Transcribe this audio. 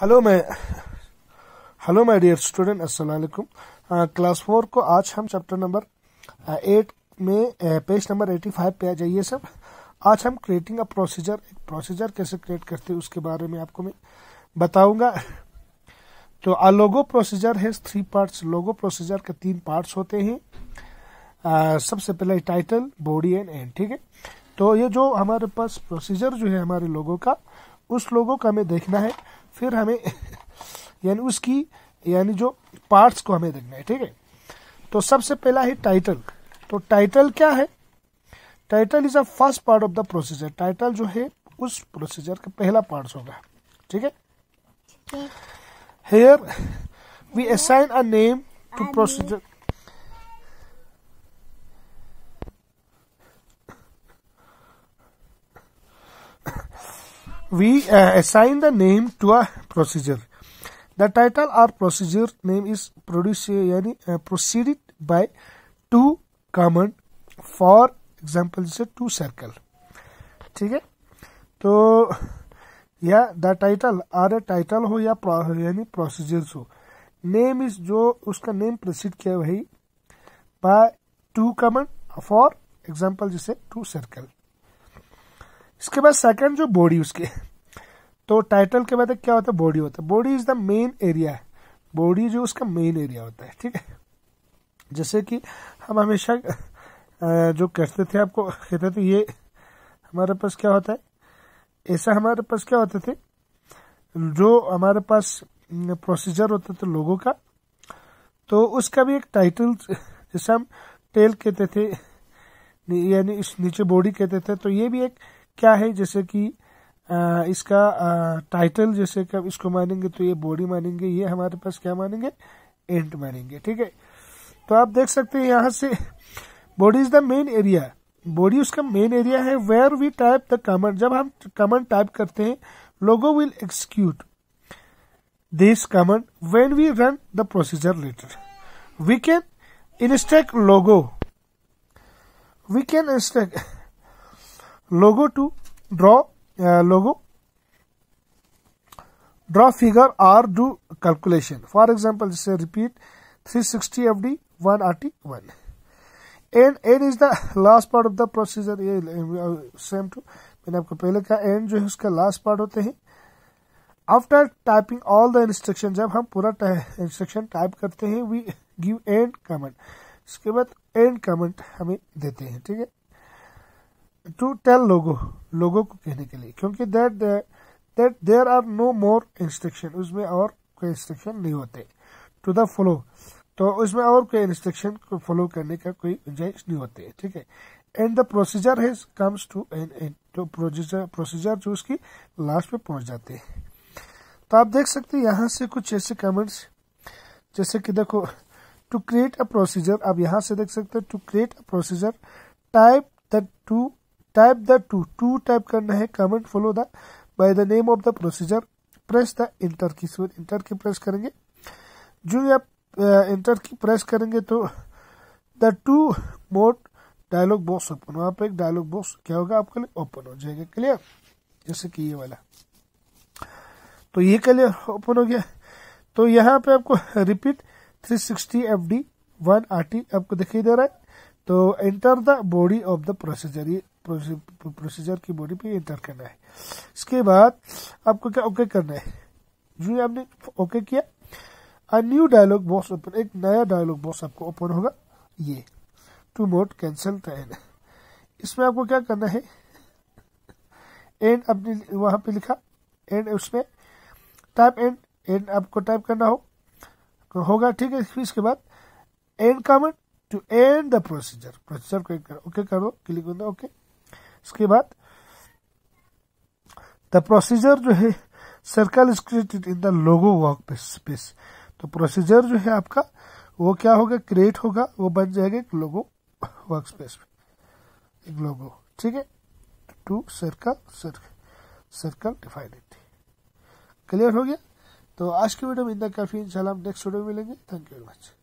Hello मै hello my dear student असल class four को आज हम चैप्टर नंबर एट में पेज नंबर एटी फाइव पे आ जाइए सर आज हम क्रिएटिंग अ प्रोसीजर एक प्रोसीजर कैसे क्रिएट करते हैं उसके बारे में आपको मैं बताऊंगा तो आ लोगो प्रोसीजर है थ्री पार्ट्स लोगो प्रोसीजर के तीन पार्ट्स होते हैं uh, सबसे पहले टाइटल बॉडी एंड एंड ठीक है तो ये जो हमारे पास प्रोसीजर जो है हमारे लोगों का उस लोगों का हमें देखना है फिर हमें यानी उसकी यानी जो पार्ट्स को हमें देखना है ठीक है तो सबसे पहला है टाइटल तो टाइटल क्या है title is a first part of the procedure title जो है उस प्रोसीजर का पहला पार्ट होगा ठीक है here we assign a name to procedure we uh, assign the name to a procedure. The title or procedure name is produced, uh, proceeded by two command for for example जैसे to circle ठीक है तो या the title are a title हो या यानी procedures हो name is जो उसका नेम प्रसिड किया वही by to command for example जैसे टू सर्कल इसके बाद सेकंड जो बॉडी उसके तो टाइटल के बाद क्या होता है बॉडी होता है body is the main area body जो उसका मेन एरिया होता है ठीक है जैसे कि हम हमेशा जो कहते थे आपको कहते थे ये हमारे पास क्या होता है ऐसा हमारे पास क्या होते थे जो हमारे पास प्रोसीजर होता था लोगों का तो उसका भी एक टाइटल जैसे हम टेल कहते थे यानी नीचे बॉडी कहते थे तो ये भी एक क्या है जैसे कि आ, इसका आ, टाइटल जैसे कि इसको मानेंगे तो ये बॉडी मानेंगे ये हमारे पास क्या मानेंगे एंड मानेंगे ठीक है तो आप देख सकते हैं यहाँ से body is the main area body उसका मेन एरिया है where we type the comment जब हम कमेंट टाइप करते हैं Logo will execute this comment when we run the procedure later we can instruct Logo we can instruct logo to draw uh, logo draw figure or do calculation for example say repeat 360 fd 1 rt 1 end end is the last part of the procedure ये same to uh, मैंने आपको पहले कहा and जो है उसका last part होते हैं after typing all the instruction जब हम पूरा इंस्ट्रक्शन टाइप करते हैं वी गिव एंड कमेंट उसके बाद एंड कमेंट हमें देते हैं ठीक है टू टेल लोगो लोगों को कहने के लिए क्योंकि that that there are no more instruction उसमें और कोई इंस्ट्रक्शन नहीं होते टू द फॉलो तो उसमें और कोई इंस्ट्रक्शन को फॉलो करने का कोई गुंजाइश नहीं होते है ठीक है end the procedure has comes to an end तो प्रोसीजर प्रोसीजर जो उसकी लास्ट पे पहुंच जाते हैं तो आप देख सकते हैं यहाँ से कुछ ऐसे कमेंट्स जैसे कि देखो टू क्रिएट अ प्रोसीजर आप यहाँ से देख सकते हैं to create a procedure type the to type the to to type करना है comment follow the by the name of the procedure press the enter key so की प्रेस करेंगे जो आप इंटर की प्रेस करेंगे तो the to mode dialog box open वहां पर एक डायलॉग बॉक्स क्या होगा आपके लिए ओपन हो जाएगा क्लियर जैसे कि ये वाला तो ये क्लियर ओपन हो गया तो यहाँ पे आपको repeat 360 F D one R T आपको दिखाई दे रहा है तो enter the body of the procedure ये प्रोसीजर की बॉडी पे एंटर करना है इसके बाद आपको क्या ओके करना है जो ही आपने ओके किया a new dialog box open एक नया डायलॉग बॉक्स आपको ओपन होगा ये टू मोड कैंसल ट्रेन इसमें आपको क्या करना है एंड आपने वहां पे लिखा एंड उसमें टाइप एंड एंड आपको टाइप करना हो तो होगा ठीक है फिर इसके बाद end comment to end the procedure procedure को ओके करो क्लिक ऑन द ओके उसके बाद द प्रोसीजर जो है circle is created in the Logo workspace तो प्रोसीजर जो है आपका वो क्या होगा क्रिएट होगा वो बन जाएगा एक लोगो वर्क स्पेस में एक लोगो ठीक है to circle circle circle define it clear हो गया तो आज की वीडियो में इतना काफी इंशाल्लाह हम नेक्स्ट वीडियो में मिलेंगे थैंक यू वेरी मच